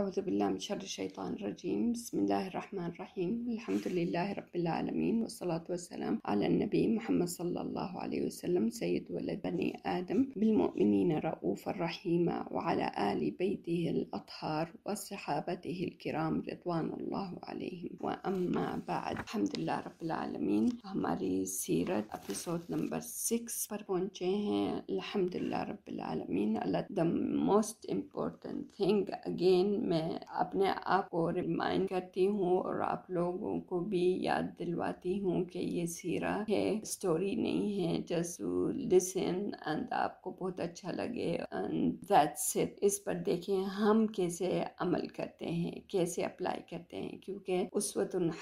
أعوذ بالله من شر الشيطان الرجيم بسم الله الرحمن الرحيم الحمد لله رب العالمين والصلاة والسلام على النبي محمد صلى الله عليه وسلم سيد ولد بني آدم بالمؤمنين رؤوف الرحيم وعلى آل بيته الأطهار وصحابته الكرام رضوان الله عليهم وأما بعد الحمد لله رب العالمين हमारी سيرة एपिसोड نمبر सिक्स पर الحمد لله رب العالمين आलमीन द मोस्ट इम्पोर्टेंट थिंग मैं अपने आप को रिमाइंड करती हूँ और आप लोगों को भी याद दिलवाती हूँ कि ये सीरा है स्टोरी नहीं है जस्ट लिसन एंड आपको बहुत अच्छा लगे एंड दैट्स इट इस पर देखें हम कैसे अमल करते हैं कैसे अप्लाई करते हैं क्योंकि उस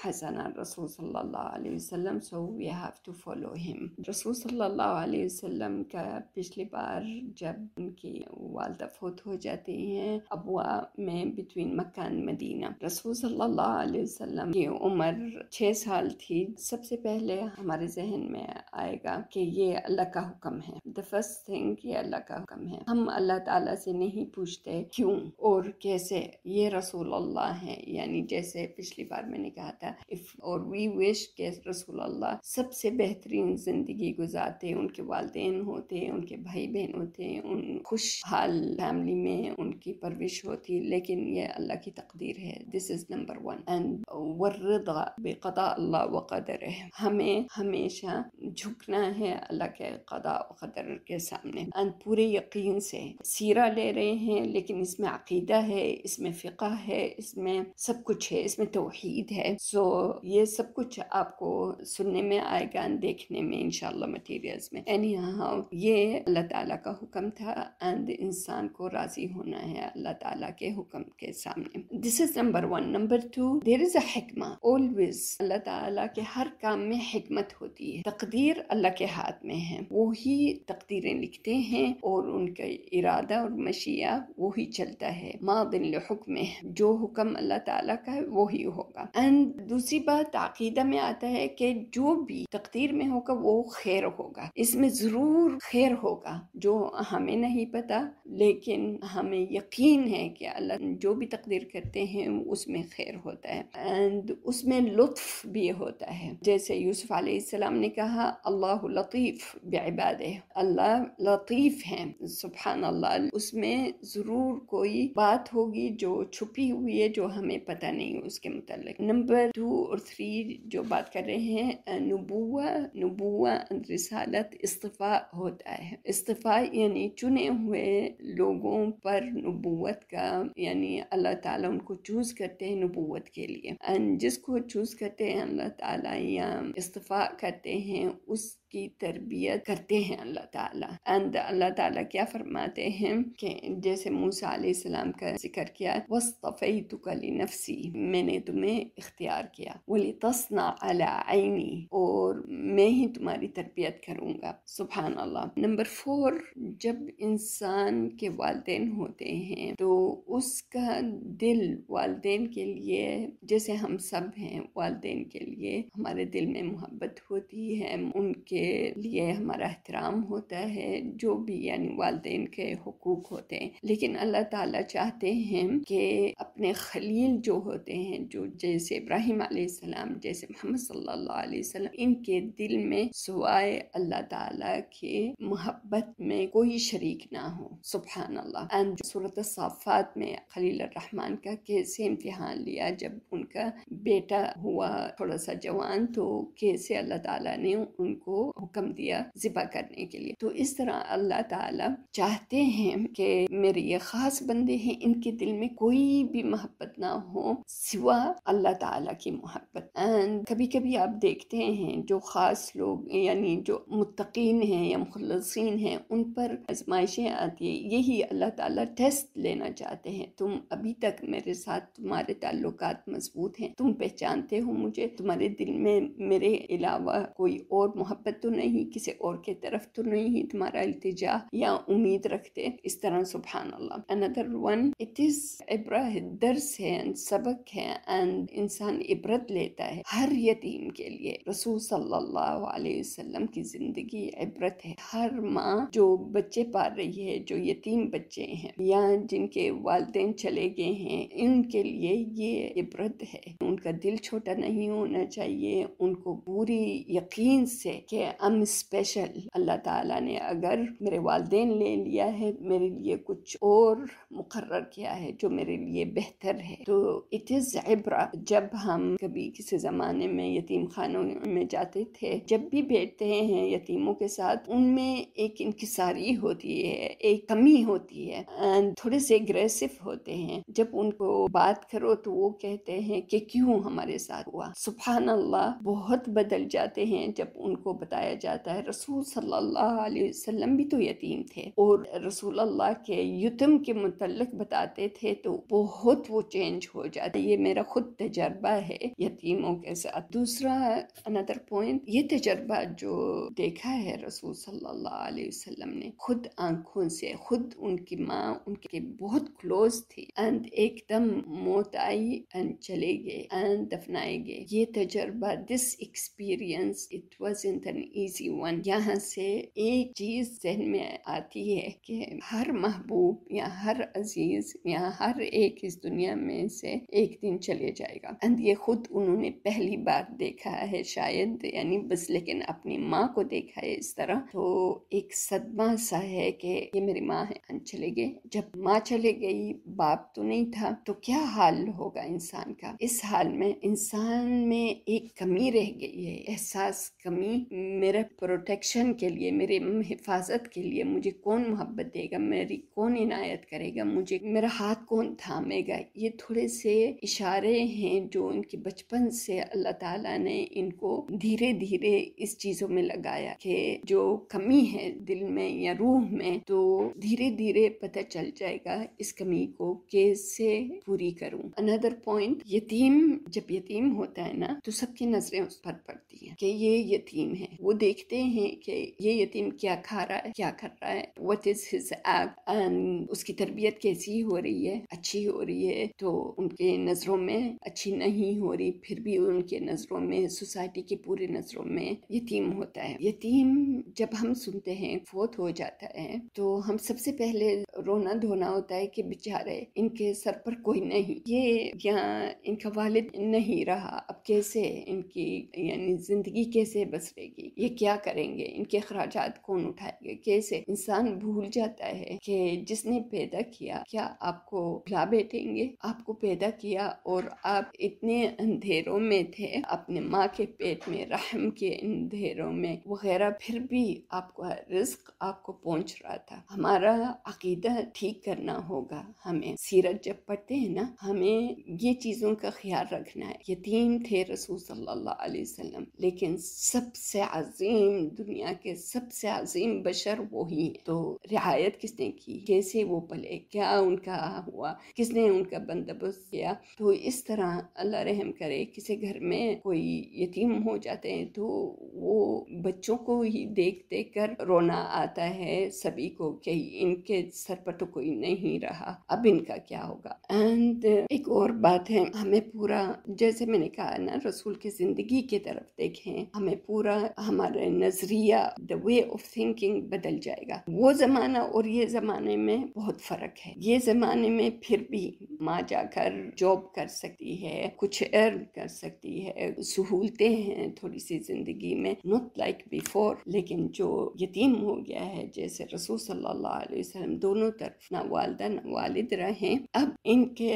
हसना रसूल सल्लल्लाहु अलैहि वसल्लम so we have to follow him रसूल सल्लल्लाहु अलैहि वसल्लम का पिछली बार जब उनकी वालदा फोत हो जाती हैं अबुआ में बिटवीन मक्का एंड मदीना रसूल सल्लल्लाहु अलैहि वसल्लम की उम्र छः साल थी सबसे पहले हमारे जहन में आएगा कि ये अल्लाह का हुक्म है द फर्स्ट थिंग ये अल्लाह का हुक्म है हम अल्लाह ताला से नहीं पूछते क्यों और कैसे ये रसूल अल्लाह है यानी जैसे पिछली बार मैंने कहा था इफ और वी विश के रसूल अल्लाह सबसे बेहतरीन ज़िंदगी गुजारते उनके वालदे होते उनके भाई बहन होते उन खुशहाल फैमिली में उनकी परवरिश होती लेकिन ये अल्लाह की तकदीर है this is number one and वर्रदा बेकदा अल्लाह व कदर है हमें हमेशा झुकना है अल्लाह के कदा व कदर के सामने एंड पूरे यकीन से सीरा ले रहे हैं लेकिन इसमें अकीदा है इसमें फ़िका है इसमें सब कुछ है इसमें तोहीद है सो so, ये सब कुछ आपको सुनने में आएगा देखने में इनशाला मटीरियल्स में एनी हाउ ये अल्लाह ताला का हुक्म था एंड इंसान को राज़ी होना है अल्लाह ताला के हुक्म के सामने this is number one number two there is अकमा ऑलवेज अल्लाह ताला के हर काम में हमत होती है तकदीर अल्लाह के हाथ में है वो ही तकदीरें लिखते हैं और उनका इरादा और मशिया वो ही चलता है माँ दिन हुक्म है जो हुक्म अल्लाह ताला का है वो ही होगा एंड दूसरी बात अकीदा में आता है कि जो भी तकदीर में होगा वो खैर होगा इसमें ज़रूर खैर होगा जो हमें नहीं पता लेकिन हमें यकीन है कि अल्लाह जो भी तकदीर करते हैं उसमें खैर होता है एंड उसमें लुत्फ भी होता है जैसे यूसुफ आसमाम ने कहा अल्लाह लतीफ़ बेबाद अल्लाह लतीफ़ है सुबहान अल्लाह उसमें ज़रूर कोई बात होगी जो छुपी हुई है जो हमें पता नहीं उसके मतलब नंबर टू और थ्री जो बात कर रहे हैं नबुआ नबुआ रिसालत इस्तीफ़ा होता है इस्तीफ़ा यानी चुने हुए लोगों पर नबूत का यानी में अल्लाह ताला उनको चूज़ करते हैं नबूवत के लिए एंड जिसको चूज़ करते हैं अल्लाह ताला या इस्तफ़ा करते हैं उस की तरबियत करते हैं अल्लाह ताला एंड अल्लाह ताला क्या फरमाते हैं कि जैसे मूसा सलाम का जिक्र किया वस्तफ़ी तुकली नफसी मैंने तुम्हें इख्तियार किया वली तस्ना अला आईनी और मैं ही तुम्हारी तरबियत करूँगा सुबहान अल्लाह नंबर फोर जब इंसान के वालदे होते हैं तो उसका दिल वालदे के लिए जैसे हम सब हैं वालदे के लिए हमारे दिल में मोहब्बत होती है उनके के लिए हमारा एहतराम होता है जो भी यानी वालदे के हकूक होते हैं लेकिन अल्लाह ताला चाहते हैं कि अपने खलील जो होते हैं जो जैसे इब्राहिम सलाम जैसे मोहम्मद सल्लाम इनके दिल में सवाए अल्लाह ताला के मोहब्बत में कोई शरीक ना हो सुबहान अल्लाह एंड सूरत साफ़ात में खलील रहमान का कैसे इम्तहान लिया जब उनका बेटा हुआ थोड़ा सा जवान तो कैसे अल्लाह ताला ने उनको हुक्म दिया ज़िबा करने के लिए तो इस तरह अल्लाह ताला चाहते हैं कि मेरे ये ख़ास बंदे हैं इनके दिल में कोई भी मोहब्बत ना हो सिवा अल्लाह ताला की मोहब्बत एंड कभी कभी आप देखते हैं जो ख़ास लोग यानी जो मुतकीन हैं या मुखलसिन हैं उन पर आजमाइशें आती है यही अल्लाह ताला टेस्ट लेना चाहते हैं तुम अभी तक मेरे साथ तुम्हारे ताल्लुक मजबूत हैं तुम पहचानते हो मुझे तुम्हारे दिल में मेरे अलावा कोई और मोहब्बत तो नहीं किसी और के तरफ तो नहीं तुम्हारा इल्तिजा या उम्मीद रखते इस तरह सुबहान अल्लाह अनदर वन इट इज इब्रा दर्स है सबक है एंड इंसान इबरत लेता है हर यतीम के लिए रसूल सल्लल्लाहु अलैहि वसल्लम की जिंदगी इबरत है हर माँ जो बच्चे पाल रही है जो यतीम बच्चे हैं या जिनके वालदे चले गए हैं इनके लिए ये इबरत है उनका दिल छोटा नहीं होना चाहिए उनको पूरी यकीन से कि एम स्पेशल अल्लाह ताला ने अगर मेरे वालदे ले लिया है मेरे लिए कुछ और मुकर किया है जो मेरे लिए बेहतर है तो इट इज़ इब्रा जब हम कभी किसी ज़माने में यतीम खानों में जाते थे जब भी बैठते हैं यतीमों के साथ उनमें एक इंकसारी होती है एक कमी होती है एंड थोड़े से एग्रेसिव होते हैं जब उनको बात करो तो वो कहते हैं कि क्यों हमारे साथ हुआ सुबह अल्लाह बहुत बदल जाते हैं जब उनको बता बताया जाता है रसूल सल्लल्लाहु अलैहि वसल्लम भी तो यतीम थे और रसूल अल्लाह के युतम के मुतलक बताते थे तो बहुत वो चेंज हो जाता ये मेरा खुद तजर्बा है यतीमों के साथ दूसरा अनदर पॉइंट ये तजर्बा जो देखा है रसूल सल्लल्लाहु अलैहि वसल्लम ने खुद आंखों से खुद उनकी माँ उनके बहुत क्लोज थी एंड एकदम मौत आई एंड चले गए एंड दफनाए गए ये तजर्बा this experience it was in an easy one यहाँ से एक चीज जहन में आती है कि हर महबूब या हर अजीज या हर एक इस दुनिया में से एक दिन चले जाएगा एंड ये खुद उन्होंने पहली बार देखा है शायद यानी बस लेकिन अपनी माँ को देखा है इस तरह तो एक सदमा सा है कि ये मेरी माँ है चले गए जब माँ चले गई बाप तो नहीं था तो क्या हाल होगा इंसान का इस हाल में इंसान में एक कमी रह गई है एहसास कमी मेरे प्रोटेक्शन के लिए मेरे हिफाजत के लिए मुझे कौन मोहब्बत देगा मेरी कौन इनायत करेगा मुझे मेरा हाथ कौन थामेगा ये थोड़े से इशारे हैं जो इनके बचपन से अल्लाह ताला ने इनको धीरे धीरे इस चीज़ों में लगाया कि जो कमी है दिल में या रूह में तो धीरे धीरे पता चल जाएगा इस कमी को कैसे पूरी करूँ अनदर पॉइंट यतीम जब यतीम होता है ना तो सबकी नज़रें उस पर पड़ती हैं कि ये यतीम है वो देखते हैं कि ये यतीम क्या खा रहा है क्या कर रहा है वट इज हिज एक्ट उसकी तरबियत कैसी हो रही है अच्छी हो रही है तो उनके नज़रों में अच्छी नहीं हो रही फिर भी उनके नज़रों में सोसाइटी के पूरे नज़रों में यतीम होता है यतीम जब हम सुनते हैं फोत हो जाता है तो हम सबसे पहले रोना धोना होता है कि बेचारे इनके सर पर कोई नहीं ये यहाँ इनका वालिद नहीं रहा अब कैसे इनकी यानी जिंदगी कैसे बसरेगी ये क्या करेंगे इनके अखराज कौन उठाएंगे कैसे इंसान भूल जाता है कि जिसने पैदा किया क्या आपको भुला बैठेंगे आपको पैदा किया और आप इतने अंधेरों में थे अपने माँ के पेट में रहम के अंधेरों में वगैरह फिर भी आपको रिस्क आपको पहुँच रहा था हमारा अकीदा ठीक करना होगा हमें सीरत जब पढ़ते हैं ना हमें ये चीज़ों का ख्याल रखना है यतीम थे रसूल सल्लल्लाहु अलैहि वसल्लम लेकिन सबसे अजीम दुनिया के सबसे अजीम बशर वही है तो रियायत किसने की कैसे वो पले क्या उनका हुआ किसने उनका बंदोबस्त किया तो इस तरह अल्लाह रहम करे किसी घर में कोई यतीम हो जाते हैं तो वो बच्चों को ही देख देख कर रोना आता है सभी को कि इनके सर पर तो कोई नहीं रहा अब इनका क्या होगा एंड एक और बात है हमें पूरा जैसे मैंने कहा ना रसूल की जिंदगी की तरफ देखें हमें पूरा हमारा नज़रिया द वे ऑफ थिंकिंग बदल जाएगा वो ज़माना और ये ज़माने में बहुत फ़र्क है ये ज़माने में फिर भी माँ जाकर जॉब कर सकती है कुछ अर्न कर सकती है सहूलतें हैं थोड़ी सी ज़िंदगी में नॉट लाइक बिफोर लेकिन जो यतीम हो गया है जैसे रसूल सल्लल्लाहु अलैहि दोनों तरफ ना वालदा ना वालिद रहे अब इनके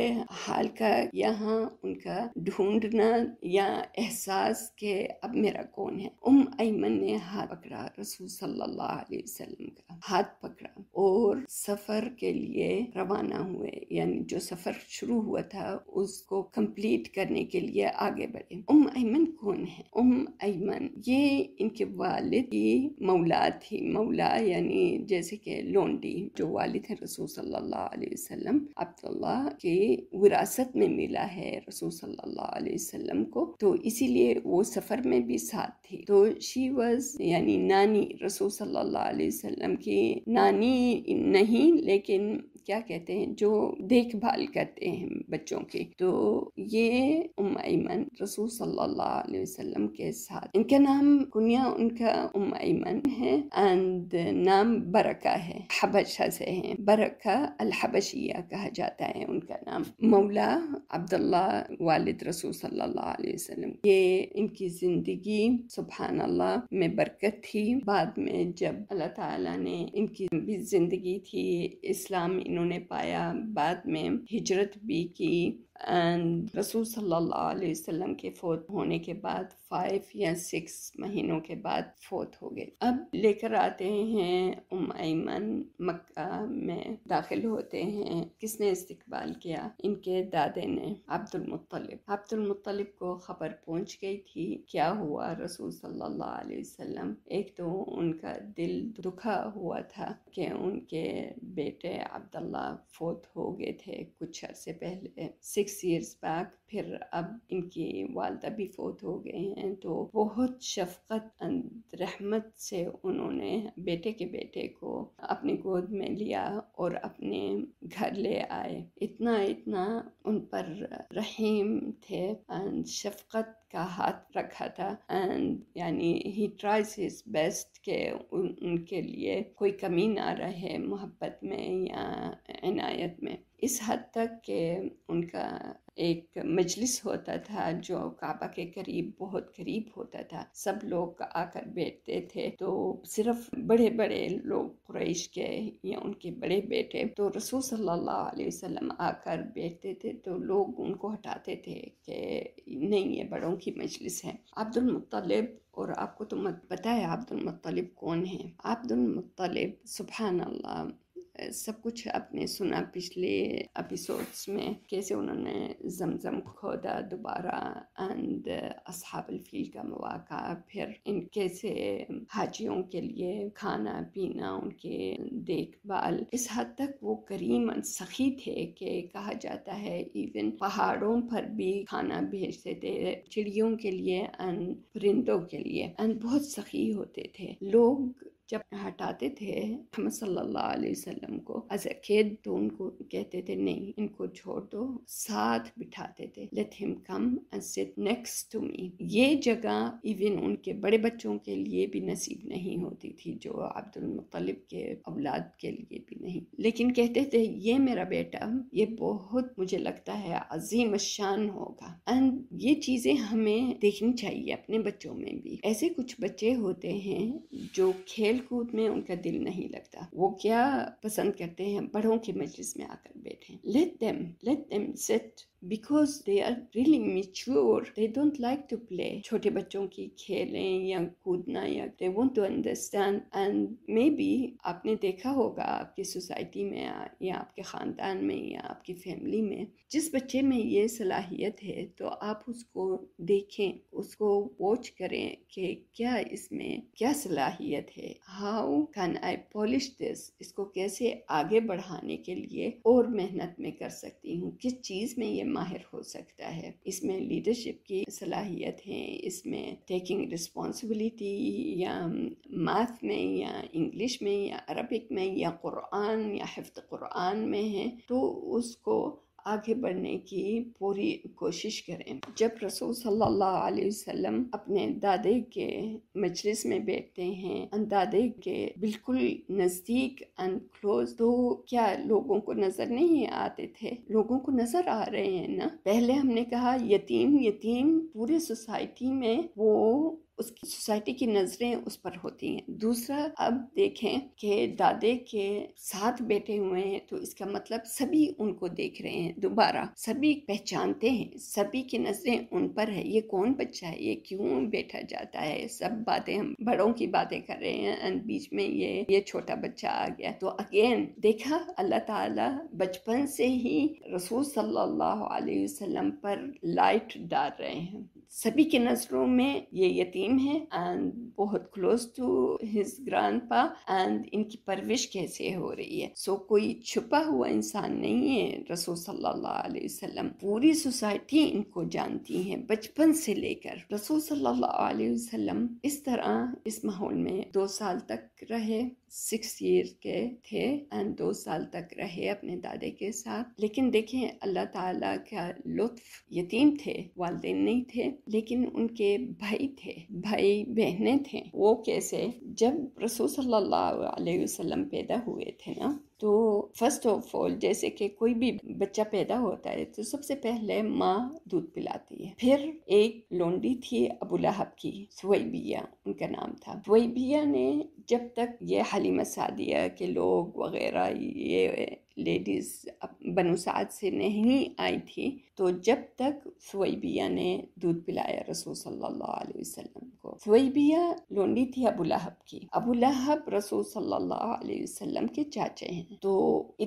हाल का यहाँ उनका ढूंढना या एहसास के अब मेरा कौन है उम अयमन ने हाथ पकड़ा रसूल सल्लल्लाहु अलैहि वसल्लम का हाथ पकड़ा और सफर के लिए रवाना हुए यानी जो सफर शुरू हुआ था उसको कंप्लीट करने के लिए आगे बढ़े उम अयमन कौन है उम अयमन ये इनके वालिद की मौला थी मौला यानी जैसे कि लोंडी जो वालिद है रसूल सल्लल्लाहु अलैहि वसल्लम अब्दुल्ला के विरासत में मिला है रसूल सल्लल्लाहु अलैहि वसल्लम को तो इसीलिए वो सफर में भी साथ थी तो शी वज यानी नानी रसूल सल्लल्लाहु अलैहि वसल्लम की नानी नहीं लेकिन क्या कहते हैं जो देखभाल करते हैं बच्चों की तो ये उम रसूल सल्लल्लाहु अलैहि वसल्लम के साथ इनका नाम कुनिया उनका उम है एंड नाम बरका है हबशा से है बरका अल हबशिया कहा जाता है उनका नाम मौला अब्दुल्ला वालिद रसूल सल्लल्लाहु अलैहि वसल्लम ये इनकी ज़िंदगी सुबहान अल्लाह में बरकत थी बाद में जब अल्लाह ताला ने इनकी भी ज़िंदगी थी इस्लाम इन्होंने पाया बाद में हिजरत भी की एंड रसूल सल्लल्लाहु अलैहि वसल्लम के फोत होने के बाद फाइव या सिक्स महीनों के बाद फोत हो गए अब लेकर आते हैं उम ऐमन मक्का में दाखिल होते हैं किसने इस्तकबाल किया इनके दादे ने अब्दुल मुत्तलिब अब्दुल मुत्तलिब को खबर पहुंच गई थी क्या हुआ रसूल सल्लल्लाहु अलैहि वसल्लम एक तो उनका दिल दुखा हुआ था कि उनके बेटे अब्दुल्ला फोत हो गए थे कुछ अरसे पहले सिक्स इयर्स बैक फिर अब इनके वालदा भी फोत हो गए हैं तो बहुत शफकत रहमत से उन्होंने बेटे के बेटे को अपनी गोद में लिया और अपने घर ले आए इतना इतना उन पर रहीम थे शफकत का हाथ रखा था एंड यानी ही ट्राइज हिज बेस्ट के उन, उनके लिए कोई कमी ना रहे मोहब्बत में या इनायत में इस हद तक के उनका एक मजलिस होता था जो काबा के करीब बहुत करीब होता था सब लोग आकर बैठते थे तो सिर्फ बड़े बड़े लोग क्रैश के या उनके बड़े बेटे तो रसूल सल्लल्लाहु अलैहि वसल्लम आकर बैठते थे तो लोग उनको हटाते थे कि नहीं ये बड़ों की मजलिस है अब्दुल मुत्तलिब और आपको तो मत पता है अब्दुल मुत्तलिब कौन है अब्दुल मुत्तलिब सुबहान अल्लाह सब कुछ आपने सुना पिछले एपिसोड्स में कैसे उन्होंने जमजम खोदा दोबारा एंड असहाब फील का मौका फिर इन कैसे हाजियों के लिए खाना पीना उनके देखभाल इस हद तक वो करीम सखी थे कि कहा जाता है इवन पहाड़ों पर भी खाना भेजते थे चिड़ियों के लिए एंड परिंदों के लिए एंड बहुत सखी होते थे लोग जब हटाते थे हम सल्लल्लाहु अलैहि वसल्लम को एज ए खेद तो उनको कहते थे नहीं इनको छोड़ दो साथ बिठाते थे let him come and sit next to me ये जगह इवन उनके बड़े बच्चों के लिए भी नसीब नहीं होती थी जो अब्दुल मुतलिब के औलाद के लिए भी नहीं लेकिन कहते थे ये मेरा बेटा ये बहुत मुझे लगता है अजीम शान होगा एंड ये चीज़ें हमें देखनी चाहिए अपने बच्चों में भी ऐसे कुछ बच्चे होते हैं जो खेल खेल कूद में उनका दिल नहीं लगता वो क्या पसंद करते हैं बड़ों के मजलिस में आकर बैठे let them let them sit because they are really mature they don't like to play छोटे बच्चों की खेलें या कूदना या they want to understand and maybe आपने देखा होगा आपकी सोसाइटी में या आपके ख़ानदान में या आपकी फैमिली में जिस बच्चे में ये सलाहियत है तो आप उसको देखें उसको वॉच करें कि क्या इसमें क्या सलाहियत है how can I polish this इसको कैसे आगे बढ़ाने के लिए और मेहनत में कर सकती हूँ किस चीज़ में ये माहिर हो सकता है इसमें लीडरशिप की सलाहियत है इसमें टेकिंग रिस्पॉन्सिबिलिटी या मैथ में या इंग्लिश में या अरबिक में या कुरान या हिफ्त कुरान में है तो उसको आगे बढ़ने की पूरी कोशिश करें जब रसूल सल्लल्लाहु अलैहि वसल्लम अपने दादे के मजलिस में बैठते हैं दादे के बिल्कुल नज़दीक एंड क्लोज तो क्या लोगों को नज़र नहीं आते थे लोगों को नज़र आ रहे हैं ना पहले हमने कहा यतीम यतीम पूरे सोसाइटी में वो उसकी सोसाइटी की नज़रें उस पर होती हैं दूसरा अब देखें कि दादे के साथ बैठे हुए हैं तो इसका मतलब सभी उनको देख रहे हैं दोबारा सभी पहचानते हैं सभी की नज़रें उन पर है ये कौन बच्चा है ये क्यों बैठा जाता है सब बातें हम बड़ों की बातें कर रहे हैं बीच में ये ये छोटा बच्चा आ गया तो अगेन देखा अल्लाह ताला बचपन से ही रसूल सल्लल्लाहु अलैहि वसल्लम पर लाइट डाल रहे हैं सभी की नज़रों में ये यतीम है एंड बहुत close to his grandpa and इनकी परविश कैसे हो रही है सो so, कोई छुपा हुआ इंसान नहीं है रसूल सल्लल्लाहु अलैहि वसल्लम पूरी सोसाइटी इनको जानती है बचपन से लेकर रसूल सल्लल्लाहु अलैहि वसल्लम इस तरह इस माहौल में दो साल तक रहे सिक्स ईयर के थे एंड दो साल तक रहे अपने दादे के साथ लेकिन देखें अल्लाह ताला का लुत्फ यतीम थे वालदे नहीं थे लेकिन उनके भाई थे भाई बहने थे वो कैसे जब रसूल सल्लल्लाहु अलैहि वसल्लम पैदा हुए थे ना तो फर्स्ट ऑफ ऑल जैसे कि कोई भी बच्चा पैदा होता है तो सबसे पहले माँ दूध पिलाती है फिर एक लोंडी थी अबू लहब की सोईबिया उनका नाम था सुबैबिया ने जब तक ये हलीमा सादिया के लोग वगैरह ये लेडीज़ बनूसाद से नहीं आई थी तो जब तक सवैबिया ने दूध पिलाया रसूल सल्लल्लाहु अलैहि वसल्लम को सवैबिया लोंडी थी अबू लहब की अबू लहब रसूल सल्लल्लाहु अलैहि वसल्लम के चाचे हैं तो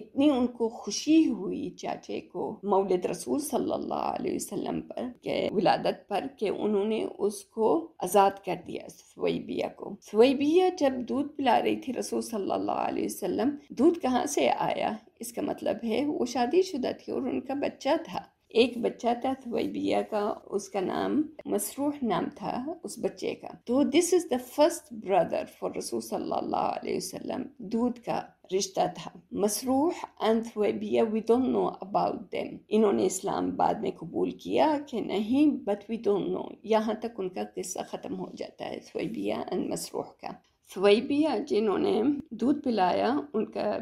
इतनी उनको खुशी हुई चाचे को मौलद रसूल सल्लल्लाहु अलैहि वसल्लम पर के विलादत पर के उन्होंने उसको आज़ाद कर दिया सवैबिया को सवैबिया जब दूध पिला रही थी रसूल सल्लल्लाहु अलैहि वसल्लम दूध कहाँ से आया इसका मतलब है वो शादीशुदा थी और उनका बच्चा था एक बच्चा था थवैबिया का उसका नाम मसरूह नाम था उस बच्चे का तो this is the first brother for रसूल सल्लल्लाहु अलैहि वसल्लम दूध का रिश्ता था मसरूह एंड थवैबिया we don't know about them इन्होंने इस्लाम बाद में कबूल किया कि नहीं बट वी डोंट नो यहाँ तक उनका किस्सा ख़त्म हो जाता है थवैबिया एंड मसरूह का فویبیا جنہوں نے دودھ پلایا ان کا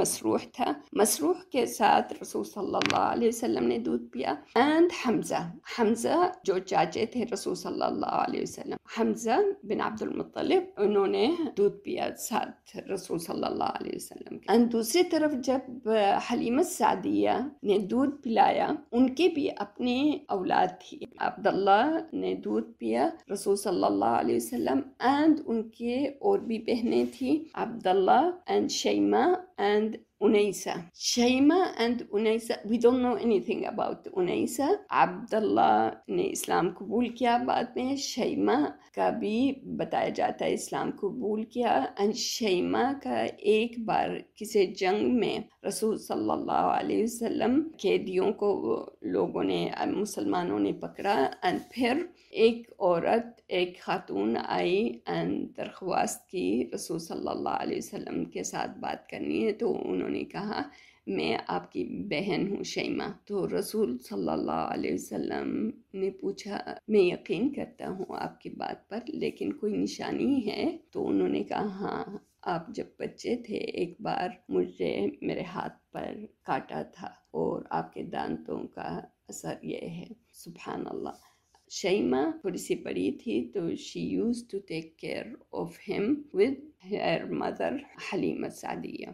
مسروح تھا مسروح کے ساتھ رسول صلى الله عليه وسلم نے دودھ پیا اینڈ حمزہ حمزہ جو چاچے تھے رسول صلى الله عليه وسلم حمزة بن عبد المطلب انہوں دود دودھ پیا رسول صلى الله عليه وسلم کے اینڈ دوسری طرف جب حلیمہ سعدیہ نے دودھ پلایا ان کے بھی اپنی اولاد تھی عبداللہ نے دودھ پیا رسول صلى الله عليه وسلم اینڈ ان थे और भी बहनें थी अब्दुल्ला एंड शैमा and Unaisa. Shaima and Unaisa, we don't know anything about Unaisa. Abdullah ने इस्लाम कबूल किया बाद में शैमा का भी बताया जाता है इस्लाम कबूल किया एंड शैमा का एक बार किसी जंग में रसूल सल्लल्लाहु अलैहि वसल्लम कैदियों को लोगों ने मुसलमानों ने पकड़ा एंड फिर एक औरत एक खातून आई एंड दरख्वास्त की रसूल सल्लल्लाहु अलैहि वसल्लम के साथ बात करनी है तो उन्होंने कहा मैं आपकी बहन हूँ शैमा तो रसूल सल्लल्लाहु अलैहि वसल्लम ने पूछा मैं यकीन करता हूँ आपकी बात पर लेकिन कोई निशानी है तो उन्होंने कहा हाँ आप जब बच्चे थे एक बार मुझे मेरे हाथ पर काटा था और आपके दांतों का असर यह है सुबहानल्ला Shaima थोड़ी सी बड़ी थी तो she used to take care of him with her mother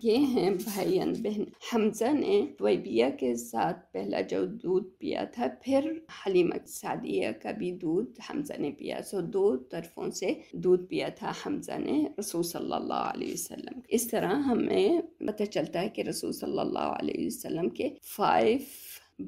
ये हैं भाई एंड बहन हमजा ने वैबिया के साथ पहला जो दूध पिया था फिर हलीमा सादिया का भी दूध हमजा ने पिया सो दो तरफों से दूध पिया था हमजा ने रसूल सल्लल्लाहु अलैहि वसल्लम इस तरह हमें पता चलता है कि रसूल सल्लल्लाहु अलैहि वसल्लम के फाइव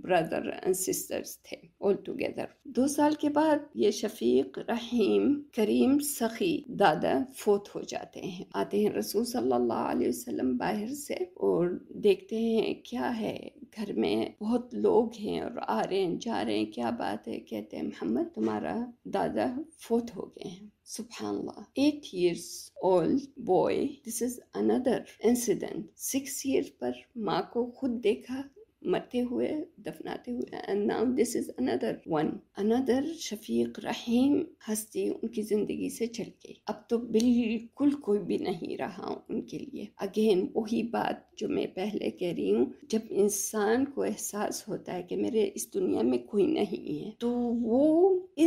ब्रदर एंड सिस्टर्स थे ऑल टुगेदर दो साल के बाद ये शफीक रहीम करीम सखी दादा फोत हो जाते हैं आते हैं रसूल सल्लल्लाहु अलैहि वसल्लम बाहर से और देखते हैं क्या है घर में बहुत लोग हैं और आ रहे हैं जा रहे हैं क्या बात है कहते हैं मोहम्मद तुम्हारा दादा फोत हो गए हैं Subhanallah, eight years old boy. This is another incident. Six years पर माँ को खुद देखा मरते हुए दफनाते हुए and now this is another one another शफीक रहीम हस्ती उनकी ज़िंदगी से चल गई अब तो बिल्कुल कोई भी नहीं रहा उनके लिए अगेन वही बात जो मैं पहले कह रही हूँ जब इंसान को एहसास होता है कि मेरे इस दुनिया में कोई नहीं है तो वो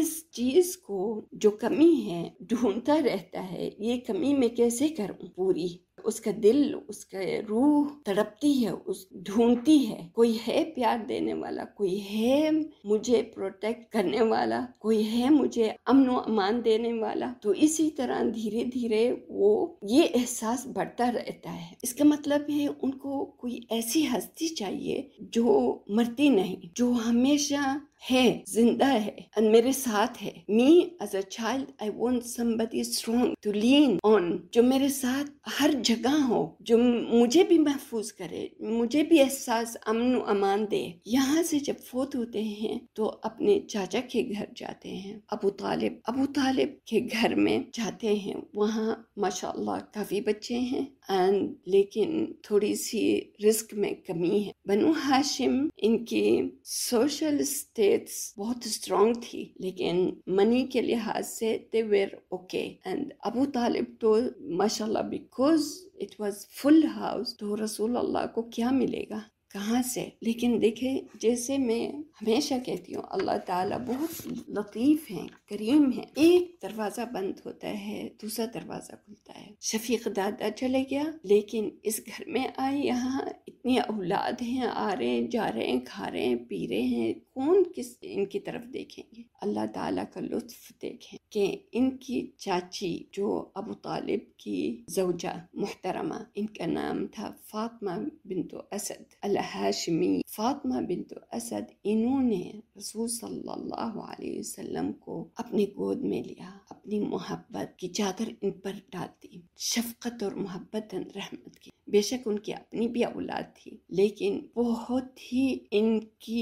इस चीज़ को जो कमी है ढूंढता रहता है ये कमी मैं कैसे करूँ पूरी उसका दिल उसका रूह तड़पती है उस ढूंढती है कोई है प्यार देने वाला कोई है मुझे प्रोटेक्ट करने वाला कोई है मुझे अमन अमान देने वाला तो इसी तरह धीरे धीरे वो ये एहसास बढ़ता रहता है इसका मतलब है उनको कोई ऐसी हस्ती चाहिए जो मरती नहीं जो हमेशा है जिंदा है और मेरे साथ है me as a child I want somebody strong to lean on जो मेरे साथ हर जगह हो जो मुझे भी महफूज करे मुझे भी एहसास अमन अमान दे यहाँ से जब फोत होते हैं तो अपने चाचा के घर जाते हैं अबू तालिब अबू तालिब के घर में जाते हैं वहाँ माशाल्लाह काफ़ी बच्चे हैं एंड लेकिन थोड़ी सी रिस्क में कमी है बनु हाशिम इनकी सोशल स्टेट्स बहुत स्ट्रांग थी लेकिन मनी के लिहाज से दे वेर ओके एंड अबू तालिब तो माशाल्लाह because it was full house तो रसूल अल्लाह को क्या मिलेगा कहाँ से लेकिन देखे जैसे मैं हमेशा कहती हूँ अल्लाह ताला बहुत लतीफ़ हैं करीम हैं एक दरवाज़ा बंद होता है दूसरा दरवाज़ा खुलता है शफीक दादा चले गया लेकिन इस घर में आए यहाँ इतनी औलाद हैं आ रहे हैं जा रहे हैं खा रहे हैं पी रहे हैं कौन किस इनकी तरफ देखेंगे अल्लाह ताला का लुत्फ देखें कि इनकी चाची जो अबू तालिब की जवजा मुहतरमा इनका नाम था फातमा बिन तो असद अल हाशमी फातमा बिन तो असद इन उन्होंने रसूल सल्लल्लाहु अलैहि वसल्लम को अपने गोद में लिया अपनी मोहब्बत की चादर इन पर डाल दी शफकत और मोहब्बत रहमत की बेशक उनकी अपनी भी औलाद थी लेकिन बहुत ही इनकी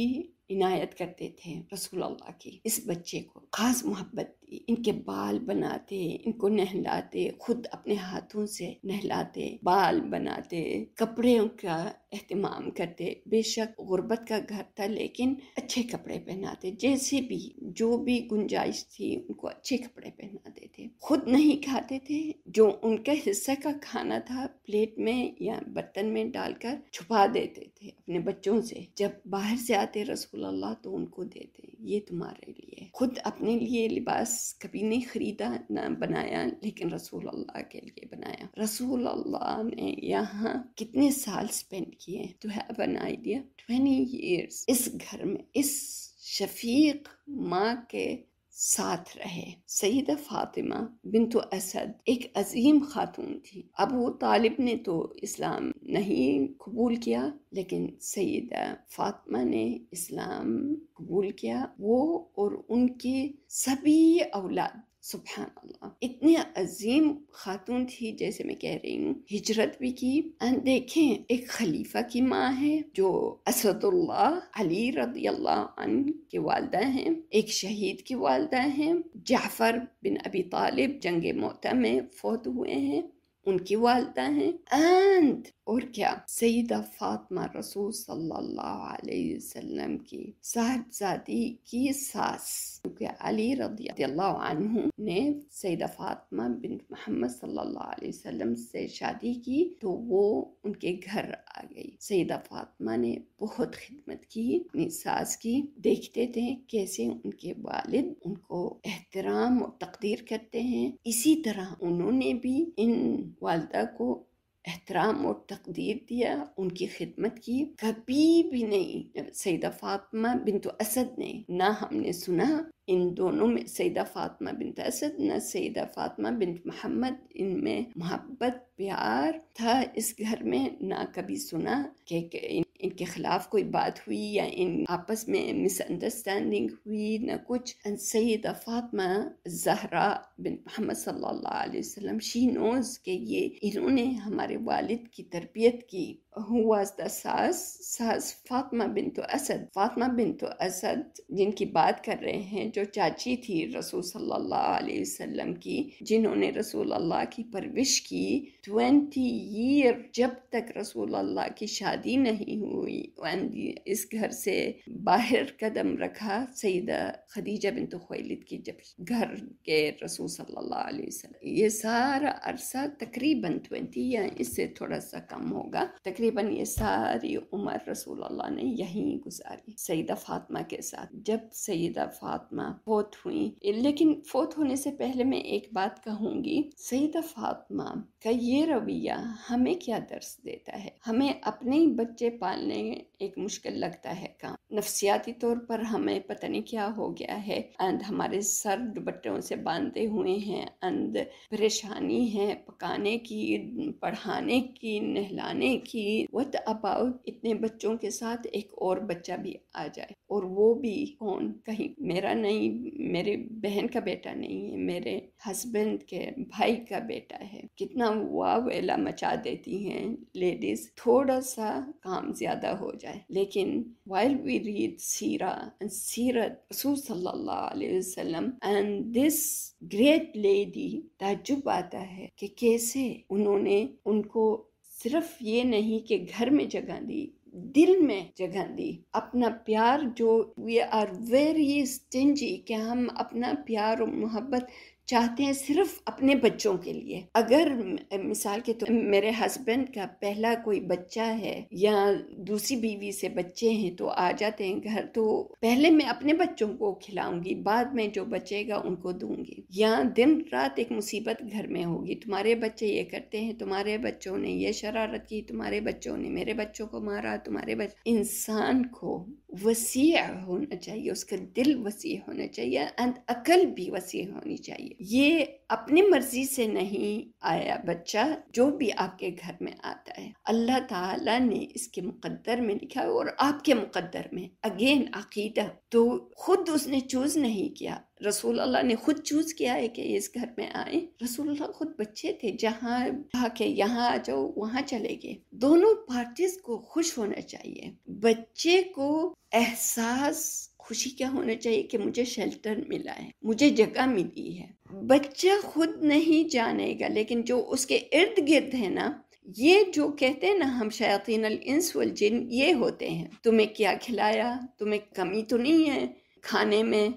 इनायत करते थे रसूल अल्लाह की इस बच्चे को खास मोहब्बत इनके बाल बनाते इनको नहलाते खुद अपने हाथों से नहलाते बाल बनाते कपड़े का अहतमाम करते बेशक गुर्बत का घर था लेकिन अच्छे कपड़े पहनाते जैसे भी जो भी गुंजाइश थी उनको अच्छे कपड़े पहनाते थे खुद नहीं खाते थे जो उनका हिस्से का खाना था प्लेट में या बर्तन में डालकर छुपा देते थे अपने बच्चों से जब बाहर से आते रसगुल्ला तो उनको देते ये तुम्हारे लिए लिए खुद अपने लिए लिबास कभी नहीं खरीदा ना बनाया लेकिन रसूल अल्लाह के लिए बनाया रसूल अल्लाह ने यहाँ कितने साल स्पेंड किए to have an idea twenty years इस घर में इस शफीक माँ के साथ रहे सईद फातिमा बिनतु असद एक अजीम खातून थी अबू तालिब ने तो इस्लाम नहीं कबूल किया लेकिन सईद फातिमा ने इस्लाम कबूल किया वो और उनके सभी औलाद सुबहान इतनी अजीम खातून थी जैसे मैं कह रही हूँ हिजरत भी की एंड देखें एक खलीफा की माँ है जो असदुल्ला अली रदी अल्लाह के वालदा हैं एक शहीद की वालदा हैं जाफर बिन अबी तालिब जंग मोता में फौत हुए हैं उनकी वालदा हैं एंड और क्या सईदा फातमा रसूल सल्लल्लाहु अलैहि वसल्लम की साहबजादी की सास क्योंकि अली रदियल्लाहु अन्हु ने सईदा फातमा बिन मोहम्मद सल्लल्लाहु अलैहि वसल्लम से शादी की तो वो उनके घर आ गई सईदा फातमा ने बहुत खिदमत की अपनी सास की देखते थे कैसे उनके वालिद उनको एहतराम और तकदीर करते हैं इसी तरह उन्होंने भी इन वालदा को एहतराम और तकदीर दिया उनकी खिदमत की कभी भी नहीं सैदा फातमा बिन तो असद ने ना हमने सुना इन दोनों में सैदा फातमा बिन असद न सैदा फातमा बिन मोहम्मद इनमें मोहब्बत प्यार था इस घर में ना कभी सुना कि इन, इनके खिलाफ कोई बात हुई या इन आपस में मिसअंडरस्टैंडिंग हुई न कुछ सैदा फातमा जहरा बिन मोहम्मद सल्लाम शी नोज के ये इन्होंने हमारे वालिद की तरबियत की हुआ सास सास फातमा बिन तो असद फातमा बिन तो असद जिनकी बात कर रहे हैं जो चाची थी रसूल सल्लल्लाहु अलैहि वसल्लम की जिन्होंने रसूल अल्लाह की परविश की ट्वेंटी ईयर जब तक रसूल अल्लाह की शादी नहीं हुई इस घर से बाहर कदम रखा सईदा खदीजा बिन तो खैलिद की जब घर के रसूल सल्लल्लाहु अलैहि वसल्लम ये सारा अरसा तकरीबन ट्वेंटी या इससे थोड़ा सा कम होगा तकरीबन ये सारी उम्र रसूल अल्लाह ने यहीं गुजारी सईदा फातिमा के साथ जब सईदा फातिमा फोत हुई लेकिन फोत होने से पहले मैं एक बात कहूंगी सईदा फातमा का ये रवैया हमें क्या दर्श देता है हमें अपने ही बच्चे पालने एक मुश्किल लगता है काम नफसियाती तौर पर हमें पता नहीं क्या हो गया है अंद हमारे सर दुपट्टों से बांधे हुए हैं अंद परेशानी है पकाने की पढ़ाने की नहलाने की वट अबाउट इतने बच्चों के साथ एक और बच्चा भी आ जाए और वो भी कौन कहीं मेरा नहीं नहीं मेरे बहन का बेटा नहीं है मेरे हस्बैंड के भाई का बेटा है कितना वाह वेला मचा देती हैं लेडीज थोड़ा सा काम ज्यादा हो जाए लेकिन वाइल वी रीड सीरा एंड सीरत रसूल वसल्लम एंड दिस ग्रेट लेडी ताजुब आता है कि कैसे उन्होंने उनको सिर्फ ये नहीं कि घर में जगह दी दिल में जगह दी अपना प्यार जो वी आर वेरी स्टेंजी कि हम अपना प्यार और मोहब्बत चाहते हैं सिर्फ अपने बच्चों के लिए अगर मिसाल के तो मेरे हस्बैंड का पहला कोई बच्चा है या दूसरी बीवी से बच्चे हैं तो आ जाते हैं घर तो पहले मैं अपने बच्चों को खिलाऊंगी बाद में जो बचेगा उनको दूंगी या दिन रात एक मुसीबत घर में होगी तुम्हारे बच्चे ये करते हैं तुम्हारे बच्चों ने ये शरारत की तुम्हारे बच्चों ने मेरे बच्चों को मारा तुम्हारे बच्चे इंसान को वसी होना चाहिए उसका दिल वसी होना चाहिए एंड अकल भी वसी होनी चाहिए ये अपनी मर्जी से नहीं आया बच्चा जो भी आपके घर में आता है अल्लाह ताला ने इसके मुकद्दर में लिखा और आपके मुकद्दर में अगेन अकीदा तो खुद उसने चूज नहीं किया रसूल अल्लाह ने खुद चूज किया है कि इस घर में आए रसूल अल्लाह खुद बच्चे थे जहाँ के यहाँ आ जाओ वहाँ चले गए दोनों पार्टीज को खुश होना चाहिए बच्चे को एहसास खुशी क्या होना चाहिए कि मुझे शेल्टर मिला है मुझे जगह मिली है बच्चा खुद नहीं जानेगा लेकिन जो उसके इर्द गिर्द है ना ये जो कहते हैं ना हम शयातीन इंस वल जिन ये होते हैं तुम्हें क्या खिलाया तुम्हें कमी तो नहीं है खाने में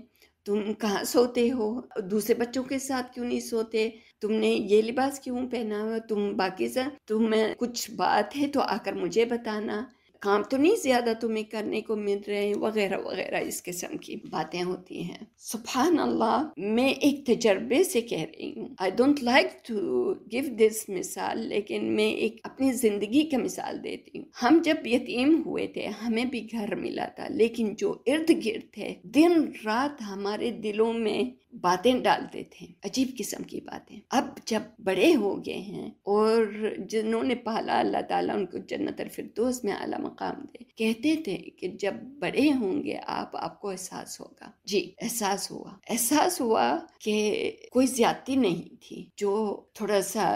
तुम कहाँ सोते हो दूसरे बच्चों के साथ क्यों नहीं सोते तुमने ये लिबास क्यों पहना हुआ तुम बाकी सा तुम्हें कुछ बात है तो आकर मुझे बताना काम तो नहीं ज़्यादा तुम्हें करने को मिल रहे हैं वगैरह वगैरह इस किस्म की बातें होती हैं सुबहान अल्लाह मैं एक तजर्बे से कह रही हूँ I don't like to give this मिसाल लेकिन मैं एक अपनी ज़िंदगी का मिसाल देती हूँ हम जब यतीम हुए थे हमें भी घर मिला था लेकिन जो इर्द गिर्द थे दिन रात हमारे दिलों में बातें डालते थे अजीब किस्म की बातें अब जब बड़े हो गए हैं और जिन्होंने पाला अल्लाह ताला उनको जन्नत फिरदोस में आला मकाम दे कहते थे कि जब बड़े होंगे आप आपको एहसास होगा जी एहसास हुआ एहसास हुआ कि कोई ज्यादती नहीं थी जो थोड़ा सा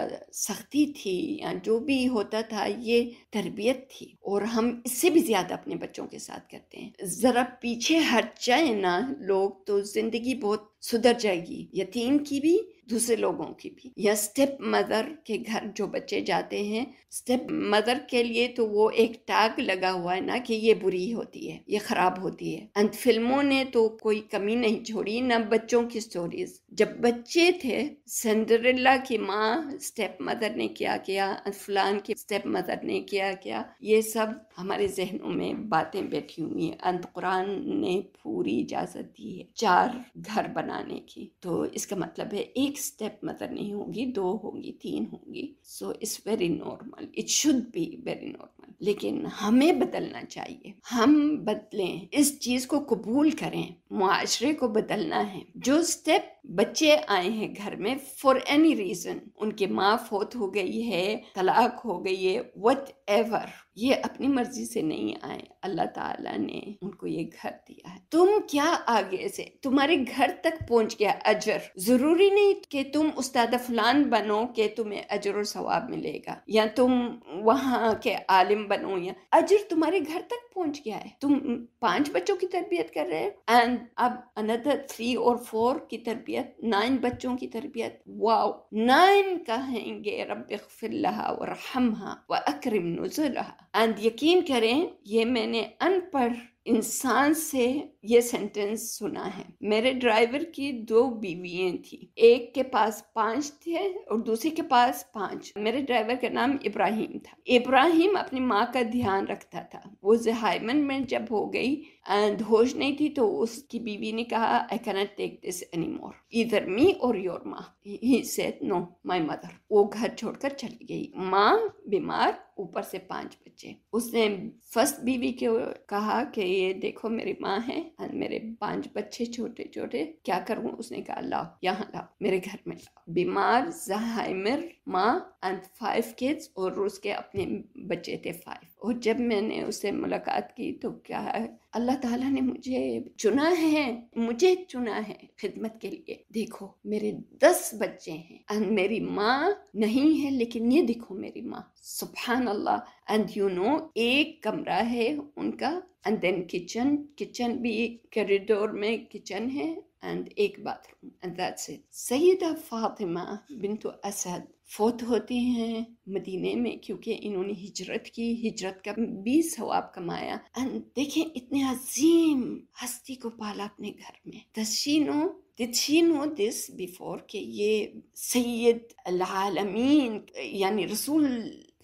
सख्ती थी या जो भी होता था ये तरबियत थी और हम इससे भी ज्यादा अपने बच्चों के साथ करते हैं जरा पीछे हट जाए ना लोग तो जिंदगी बहुत सुधर जाएगी यतीम की भी दूसरे लोगों की भी या स्टेप मदर के घर जो बच्चे जाते हैं स्टेप मदर के लिए तो वो एक टैग लगा हुआ है ना कि ये बुरी होती है ये खराब होती है अंत फिल्मों ने तो कोई कमी नहीं छोड़ी ना बच्चों की स्टोरीज जब बच्चे थे सेंडरेला की माँ स्टेप मदर ने क्या किया फलान की स्टेप मदर ने क्या क्या ये सब हमारे जहनों में बातें बैठी हुई है अंत कुरान ने पूरी इजाजत दी है चार घर बनाने की तो इसका मतलब है एक एक स्टेप मदर नहीं होगी दो होगी तीन होगी so it's very normal it should be very normal लेकिन हमें बदलना चाहिए हम बदलें इस चीज को कबूल करें मुआरे को बदलना है जो स्टेप बच्चे आए हैं घर में फॉर एनी रीजन उनके माँ फोत हो गई है तलाक हो गई है वट एवर ये अपनी मर्जी से नहीं आए अल्लाह ताला ने उनको ये घर दिया है तुम क्या आगे से तुम्हारे घर तक पहुंच गया अजर जरूरी नहीं कि तुम उस्ताद फलान बनो कि तुम्हें अजर और सवाब मिलेगा या तुम वहाँ के आलिम बनो या अजर तुम्हारे घर तक पहुंच गया है तुम पांच बच्चों की तरबियत कर रहे हो एंड अब अनदर थ्री और फोर की तरबियत तरबियत नाइन बच्चों की तरबियत वाओ नाइन कहेंगे रब लहा व अक्रम नजुलहा एंड यकीन करें ये मैंने अनपढ़ इंसान से ये सेंटेंस सुना है मेरे ड्राइवर की दो बीवियां थी एक के पास पांच थे और दूसरी के पास पांच मेरे ड्राइवर का नाम इब्राहिम था इब्राहिम अपनी माँ का ध्यान रखता था वो जहायमन में जब हो गई होश नहीं थी तो उसकी बीवी ने कहा I cannot take this any more either me or your माँ ही said no my mother वो घर छोड़कर चली गई माँ बीमार ऊपर से पांच बच्चे उसने फर्स्ट बीवी के कहा कि ये देखो मेरी माँ है और मेरे पांच बच्चे छोटे छोटे क्या करूँ उसने कहा लाओ यहाँ लाओ मेरे घर में लाओ बीमार जहामिर माँ एंड फाइव किड्स और उसके अपने बच्चे थे फाइव और जब मैंने उससे मुलाकात की तो क्या है अल्लाह ताला ने मुझे चुना है मुझे चुना है खिदमत के लिए देखो मेरे दस बच्चे हैं एंड मेरी माँ नहीं है लेकिन ये देखो मेरी माँ सुबहान अल्लाह एंड यू नो एक कमरा है उनका एंड देन किचन किचन भी कॉरिडोर में किचन है and एक bathroom and that's it Sayyida फातिमा bint Asad फोत होती हैं मदीने में क्योंकि इन्होंने हिजरत की हिजरत का बीस सवाब कमाया एंड देखें इतने अजीम हस्ती को पाला अपने घर में दशीनो did she know this before कि ये सैयद आलमीन यानी रसूल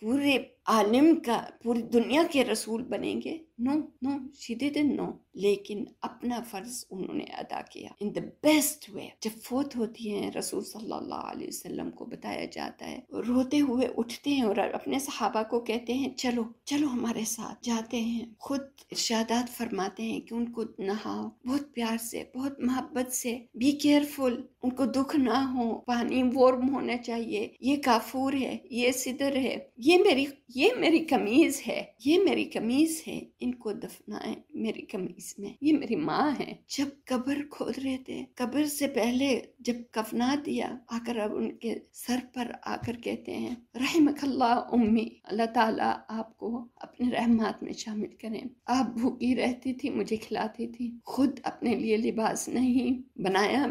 पूरे आलिम का पूरी दुनिया के रसूल बनेंगे नो नो सीधे दिन नो लेकिन अपना फर्ज उन्होंने अदा किया इन द बेस्ट वे जब फोत होती है रसूल सल्लल्लाहु अलैहि वसल्लम को बताया जाता है रोते हुए उठते हैं और अपने सहाबा को कहते हैं चलो चलो हमारे साथ जाते हैं खुद इर्शादात फरमाते हैं कि उनको नहाओ बहुत प्यार से बहुत मोहब्बत से बी केयरफुल उनको दुख ना हो पानी वार्म होना चाहिए ये काफूर है ये सिदर है ये मेरी ये मेरी कमीज है ये मेरी कमीज है इनको दफनाए मेरी कमीज में ये मेरी माँ है जब कब्र खोद रहे थे कब्र से पहले जब कफना दिया आकर अब उनके सर पर आकर कहते हैं रहम उम्मी अल्लाह ताला आपको अपने रहमत में शामिल करें आप भूखी रहती थी मुझे खिलाती थी खुद अपने लिए लिबास नहीं बनाया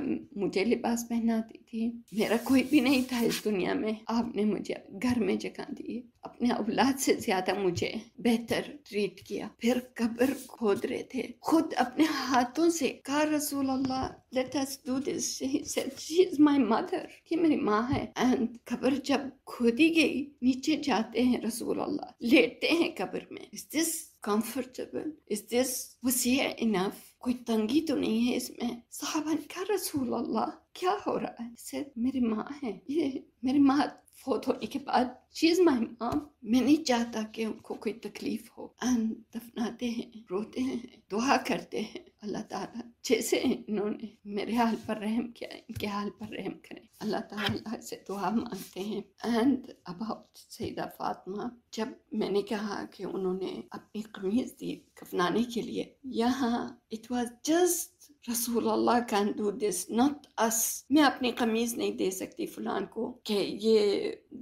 मुझे लिबास पहनाती थी मेरा कोई भी नहीं था इस दुनिया में आपने मुझे घर में जगह दी अपने औलाद से ज्यादा मुझे बेहतर ट्रीट किया फिर कब्र खोद रहे थे खुद अपने हाथों से कहा रसूल अल्लाह let us do this she is my mother ये मेरी माँ है एंड कब्र जब खोदी गई नीचे जाते हैं रसूल अल्लाह लेटते हैं कब्र में is this comfortable? Is this वसीع enough? कोई तंगी तो नहीं है इसमें साहबा ने का रसूल अल्लाह क्या हो रहा है मेरी माँ है ये मेरी माँ फौत होने के बाद शी माई माम मैं नहीं चाहता कि उनको कोई तकलीफ हो अन दफनाते हैं रोते हैं दुआ करते हैं अल्लाह ताला जैसे इन्होंने मेरे हाल पर रहम किया इनके हाल पर रहम करें अल्लाह ताला से दुआ मांगते हैं एंड अबाउट सईदा फातमा जब मैंने कहा कि उन्होंने अपनी कमीज दी कफनाने के लिए यहाँ इट वॉज जस्ट रसूल अल्लाह can do this not us मैं अपनी कमीज़ नहीं दे सकती फ़लान को कि ये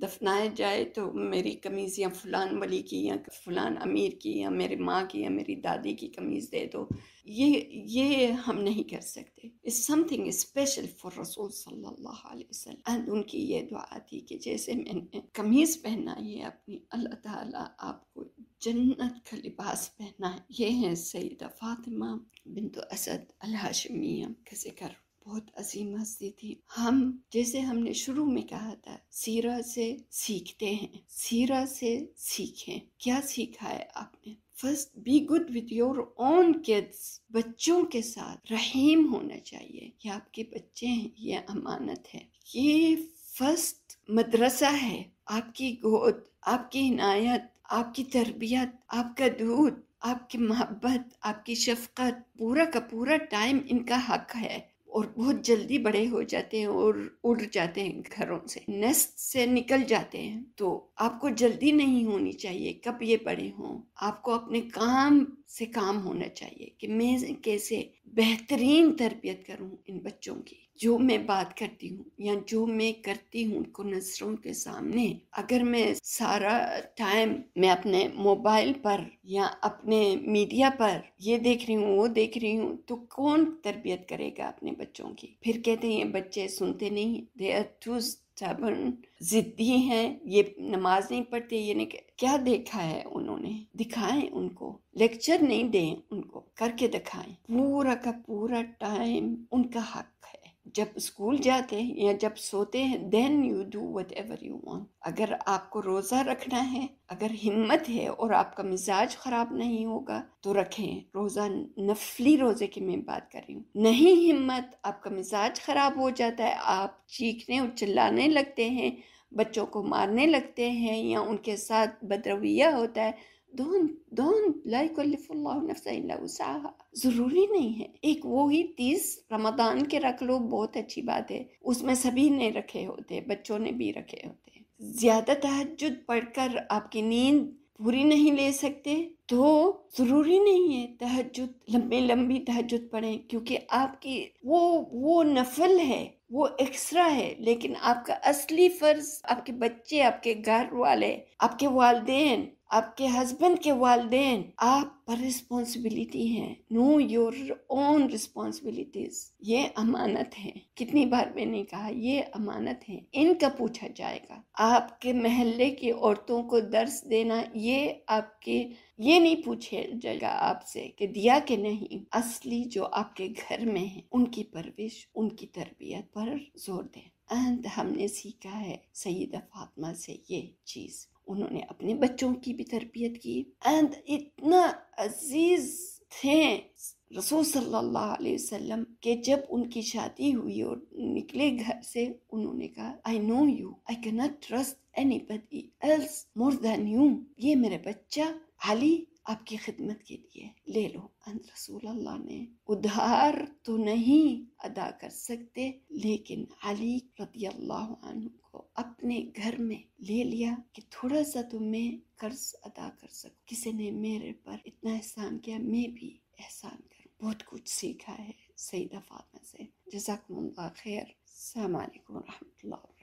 दफनाया जाए तो मेरी कमीज़ या फ़लान वली की या फ़लान अमीर की या मेरे माँ की या मेरी दादी की कमीज़ दे दो ये ये हम नहीं कर सकते इस समथिंग स्पेशल फॉर रसूल सल्लल्लाहु अलैहि वसल्लम एंड उनकी ये दुआ थी कि जैसे मैंने कमीज पहनाई है अपनी अल्लाह ताला आपको जन्नत का लिबास पहना है ये है सईद फातिमा बिन तो असद अल हाशमिया का जिक्र बहुत अजीम हस्ती थी हम जैसे हमने शुरू में कहा था सीरा से सीखते हैं सीरा से सीखें क्या सीखा है आपने first be good with your own kids बच्चों के साथ रहीम होना चाहिए कि आपके बच्चे हैं ये अमानत है ये फर्स्ट मदरसा है आपकी गोद आपकी हिनायत आपकी तरबियत आपका दूध आपकी मोहब्बत आपकी शफकत पूरा का पूरा टाइम इनका हक है और बहुत जल्दी बड़े हो जाते हैं और उड़ जाते हैं घरों से नेस्ट से निकल जाते हैं तो आपको जल्दी नहीं होनी चाहिए कब ये बड़े हों आपको अपने काम से काम होना चाहिए कि मैं कैसे बेहतरीन तरबियत करूं इन बच्चों की जो मैं बात करती हूँ या जो मैं करती हूँ उनको नजरों के सामने अगर मैं सारा टाइम मैं अपने मोबाइल पर या अपने मीडिया पर ये देख रही हूँ वो देख रही हूँ तो कौन तरबियत करेगा अपने बच्चों की फिर कहते हैं बच्चे सुनते नहीं दे आर टू स्टबर्न जिद्दी हैं ये नमाज नहीं पढ़ते ये नहीं क्या देखा है उन्होंने दिखाएं उनको लेक्चर नहीं दें उनको करके दिखाएं पूरा का पूरा टाइम उनका हक जब स्कूल जाते हैं या जब सोते हैं then you do whatever you want अगर आपको रोज़ा रखना है अगर हिम्मत है और आपका मिजाज ख़राब नहीं होगा तो रखें रोज़ा नफली रोज़े की मैं बात कर रही हूँ नहीं हिम्मत आपका मिजाज ख़राब हो जाता है आप चीखने और चिल्लाने लगते हैं बच्चों को मारने लगते हैं या उनके साथ बदरवैया होता है डोंट डोंट ला नफसा ज़रूरी नहीं है एक वो ही तीस रमदान के रख लो बहुत अच्छी बात है उसमें सभी ने रखे होते बच्चों ने भी रखे होते ज़्यादा तहजद पढ़कर आपकी नींद पूरी नहीं ले सकते तो ज़रूरी नहीं है तहजद लंबे लंबी तहजद पढ़ें क्योंकि आपकी वो वो नफल है वो एक्स्ट्रा है लेकिन आपका असली फ़र्ज आपके बच्चे आपके घर वाले आपके वालदेन आपके हस्बैंड के वाले आप पर रिस्पॉन्सिबिलिटी है नो योर ओन रिस्पॉन्सिबिलिटीज ये अमानत है कितनी बार मैंने कहा ये अमानत है इनका पूछा जाएगा आपके महल्ले की औरतों को दर्श देना ये आपके ये नहीं पूछे जाएगा आपसे कि दिया के नहीं असली जो आपके घर में है उनकी परवरिश उनकी तरबियत पर जोर दें एंड हमने सीखा है सईद फातमा से ये चीज़ उन्होंने अपने बच्चों की भी तरबियत की एंड इतना अजीज थे रसूल सल्लल्लाहु अलैहि वसल्लम के जब उनकी शादी हुई और निकले घर से उन्होंने कहा I know you I not trust anybody else more than you ये मेरा बच्चा हाली आपकी खिदमत के लिए ले लो अन रसूल अल्लाह ने उधार तो नहीं अदा कर सकते लेकिन अली रती अल्लाह को अपने घर में ले लिया कि थोड़ा सा तो मैं कर्ज अदा कर सकूं किसी ने मेरे पर इतना एहसान किया मैं भी एहसान करूं बहुत कुछ सीखा है सही दफा से जजाक खैर सामकुम वरहमल